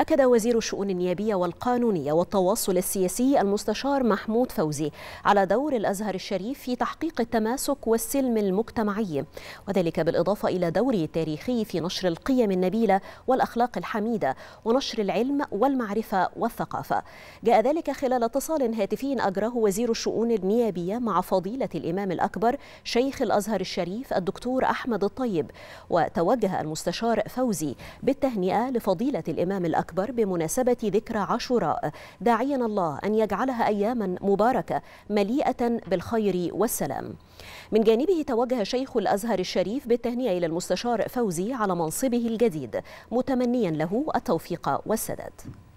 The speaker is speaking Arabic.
أكد وزير الشؤون النيابية والقانونية والتواصل السياسي المستشار محمود فوزي على دور الأزهر الشريف في تحقيق التماسك والسلم المجتمعي وذلك بالإضافة إلى دوره التاريخي في نشر القيم النبيلة والأخلاق الحميدة ونشر العلم والمعرفة والثقافة جاء ذلك خلال اتصال هاتفي أجراه وزير الشؤون النيابية مع فضيلة الإمام الأكبر شيخ الأزهر الشريف الدكتور أحمد الطيب وتوجه المستشار فوزي بالتهنئة لفضيلة الإمام الأكبر الأكبر بمناسبة ذكرى عاشوراء داعيا الله أن يجعلها أياما مباركة مليئة بالخير والسلام من جانبه توجه شيخ الأزهر الشريف بالتهنئة إلى المستشار فوزي على منصبه الجديد متمنيا له التوفيق والسداد